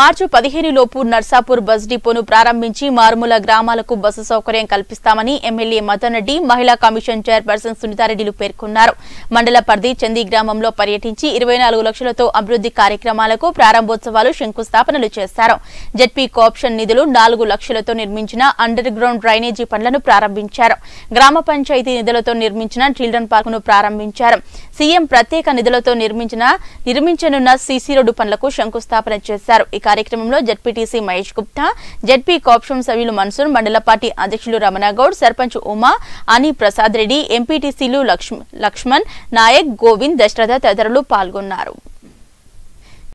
మార్చి పదిహేను లోపు నర్సాపూర్ బస్ డిపోను ప్రారంభించి మారుమూల గ్రామాలకు బస్సు సౌకర్యం కల్పిస్తామని ఎమ్మెల్యే మదన్ రెడ్డి మహిళా కమిషన్ చైర్పర్సన్ సునీతారెడ్డిలు పేర్కొన్నారు మండల పరిధి చందీ గ్రామంలో పర్యటించి ఇరవై లక్షలతో అభివృద్ది కార్యక్రమాలకు ప్రారంభోత్సవాలు శంకుస్థాపనలు చేశారు జెడ్పీ కోఆప్షన్ నిధులు నాలుగు లక్షలతో నిర్మించిన అండర్ గ్రౌండ్ డ్రైనేజీ పనులను ప్రారంభించారు గ్రామ పంచాయతీ నిధులతో నిర్మించిన చిల్డ్రన్ పార్కును ప్రారంభించారు సీఎం ప్రత్యేక నిధులతో నిర్మించిన నిర్మించనున్న సీసీ రోడ్డు పనులకు శంకుస్థాపన చేశారు ఇక కార్యక్రమంలో జడ్పీటీసీ మహేష్ గుప్తా జడ్పీ కోప్షం సభ్యులు మన్సూర్ మండల పార్టీ అధ్యక్షులు రమణగౌడ్ సర్పంచ్ ఉమా అని ప్రసాద్ రెడ్డి ఎంపీటీసీలు లక్ష్మణ్ నాయక్ గోవింద్ దశరథ తదితరులు పాల్గొన్నారు